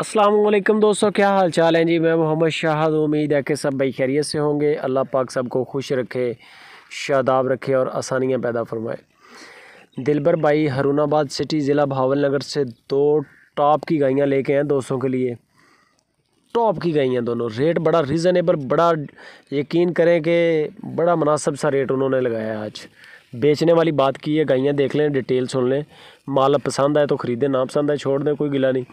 असलम दोस्तों क्या हाल चाल है जी मैं मोहम्मद शाहद उम्मीद है कि सब भाई खैरियत से होंगे अल्लाह पाक सबको खुश रखे शादाब रखे और आसानियाँ पैदा फरमाए दिलबर भाई हरुणाबाद सिटी ज़िला भावल नगर से दो टॉप की गाइयाँ लेके आए दोस्तों के लिए टॉप की गाइयाँ दोनों रेट बड़ा रीज़नेबल बड़ा यकीन करें कि बड़ा मुनासब सा रेट उन्होंने लगाया आज बेचने वाली बात की है गाइयाँ देख लें डिटेल सुन लें माल पसंद आए तो ख़रीदें ना पसंद आए छोड़ दें कोई गिला नहीं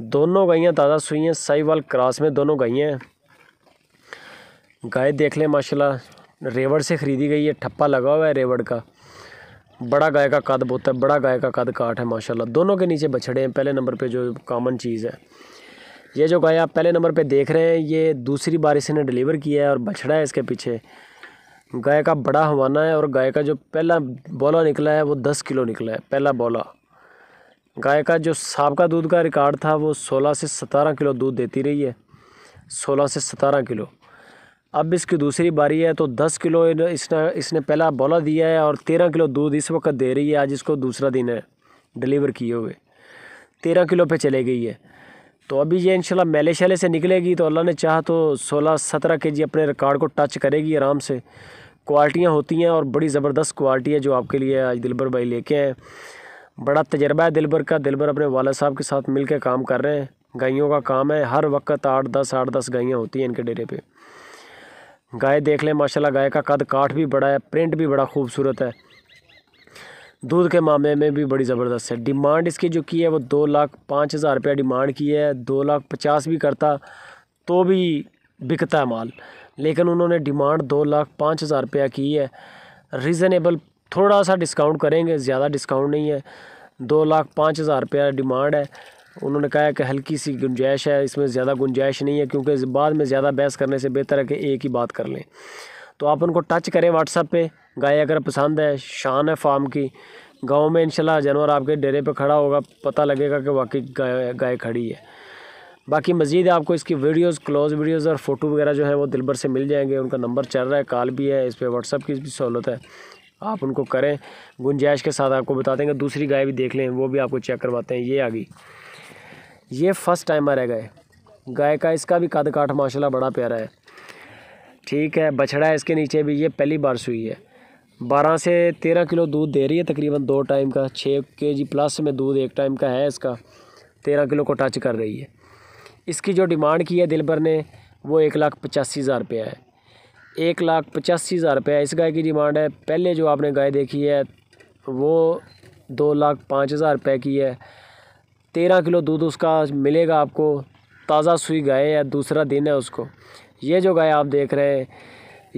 दोनों गाइयाँ ताज़ा सुई हैं साईवाल क्रॉस में दोनों गैयाँ हैं गाय देख लें माशाल्लाह रेवड़ से ख़रीदी गई है ठप्पा लगा हुआ है रेवड़ का बड़ा गाय का कद बोता है बड़ा गाय का कद काट है माशाल्लाह दोनों के नीचे बछड़े हैं पहले नंबर पे जो कॉमन चीज़ है ये जो गाय आप पहले नंबर पे देख रहे हैं ये दूसरी बार इसने डिलीवर किया है और बछड़ा है इसके पीछे गाय का बड़ा हवाना है और गाय का जो पहला बोला निकला है वो दस किलो निकला है पहला बोला गाय का जो सबका दूध का रिकॉर्ड था वो 16 से 17 किलो दूध देती रही है 16 से 17 किलो अब इसकी दूसरी बारी है तो 10 किलो इसने इसने पहला बोला दिया है और 13 किलो दूध इस वक्त दे रही है आज इसको दूसरा दिन है डिलीवर किए हुए 13 किलो पे चले गई है तो अभी ये इंशाल्लाह मेले शैले से निकलेगी तो अल्लाह ने चाह तो सोलह सत्रह के जी अपने रिकॉर्ड को टच करेगी आराम से क्वालिटियाँ होती हैं और बड़ी ज़बरदस्त क्वालिटी है जो आपके लिए आज दिलबर भाई लेके आए बड़ा तजर्बा है दिलबर का दिलबर अपने वाले साहब के साथ मिलकर काम कर रहे हैं गायों का काम है हर वक्त आठ दस आठ दस गायें होती हैं इनके डेरे पे गाय देख लें माशाल्लाह गाय का कद काठ भी बड़ा है प्रिंट भी बड़ा खूबसूरत है दूध के मामले में भी बड़ी ज़बरदस्त है डिमांड इसकी जो की है वो दो लाख पाँच हज़ार रुपया डिमांड की है दो लाख पचास भी करता तो भी बिकता है माल लेकिन उन्होंने डिमांड दो लाख पाँच हज़ार रुपया की है रीज़नेबल थोड़ा सा डिस्काउंट करेंगे ज़्यादा डिस्काउंट नहीं है दो लाख पाँच हज़ार रुपया डिमांड है उन्होंने कहा कि हल्की सी गुंजाइश है इसमें ज़्यादा गुंजाइश नहीं है क्योंकि बाद में ज़्यादा बहस करने से बेहतर है कि एक ही बात कर लें तो आप उनको टच करें व्हाट्सअप पे गाय अगर पसंद है शान है फार्म की गाँव में इनशाला जानवर आपके डेरे पर खड़ा होगा पता लगेगा कि वाकई गाय गाय खड़ी है बाकी मज़ीद आपको इसकी वीडियोस क्लोज वीडियोस और फ़ोटो वगैरह जो है वो दिलबर से मिल जाएंगे उनका नंबर चल रहा है कॉल भी है इस पर व्हाट्सअप की भी सहूलत है आप उनको करें गुंजाइश के साथ आपको बता देंगे दूसरी गाय भी देख लें वो भी आपको चेक करवाते हैं ये आ गई ये फर्स्ट टाइम आ रहा गाय का इसका भी कद काठ माशाल्लाह बड़ा प्यारा है ठीक है बछड़ा है इसके नीचे भी ये पहली बार सुई है बारह से तेरह किलो दूध दे रही है तकरीबन दो टाइम का छः के जी प्लस में दूध एक टाइम का है इसका तेरह किलो को टच कर रही है इसकी जो डिमांड की है दिलबर ने वो एक लाख पचासी हज़ार रुपया है एक लाख पचासी हज़ार रुपये इस गाय की डिमांड है पहले जो आपने गाय देखी है वो दो लाख पाँच हज़ार रुपये की है तेरह किलो दूध उसका मिलेगा आपको ताज़ा सुई गाय है दूसरा दिन है उसको ये जो गाय आप देख रहे हैं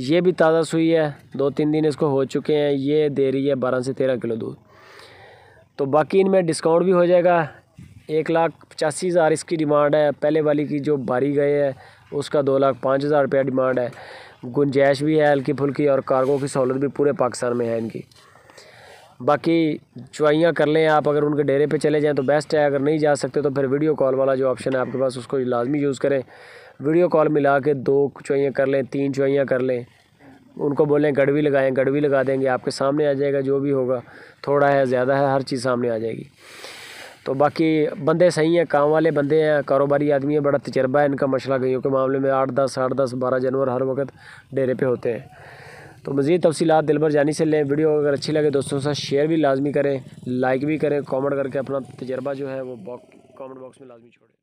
ये भी ताज़ा सुई है दो तीन दिन इसको हो चुके हैं ये दे रही है बारह से तेरह किलो दूध तो बाकी इनमें डिस्काउंट भी हो जाएगा एक लाख पचासी हज़ार इसकी डिमांड है पहले वाली की जो भारी गए है उसका दो लाख पाँच हज़ार रुपया डिमांड है गुंजाइश भी है हल्की फुल्की और कार्गो की सहूलत भी पूरे पाकिस्तान में है इनकी बाकी चुवाइयाँ कर लें आप अगर उनके डेरे पे चले जाएं तो बेस्ट है अगर नहीं जा सकते तो फिर वीडियो कॉल वाला जो ऑप्शन है आपके पास उसको लाजमी यूज़ करें वीडियो कॉल मिला के दो चुवाइयाँ कर लें तीन चुवाइयाँ कर लें उनको बोलें गड़वी लगाएं गड़वी लगा देंगे आपके सामने आ जाएगा जो भी होगा थोड़ा है ज़्यादा है हर चीज़ सामने आ जाएगी तो बाकी बंदे सही हैं काम वाले बंदे हैं कारोबारी आदमी हैं बड़ा तजर्बा है इनका मसला गईयों के मामले में आठ दस आठ दस बारह जानवर हर वक्त डेरे पर होते हैं तो मज़ीद तफसीत भर जानी से लें वीडियो अगर अच्छी लगे दोस्तों के साथ शेयर भी लाजमी करें लाइक भी करें कॉमेंट करके अपना तजर्बा जो है वो बॉक कॉमेंट बॉक्स में लाजमी छोड़ें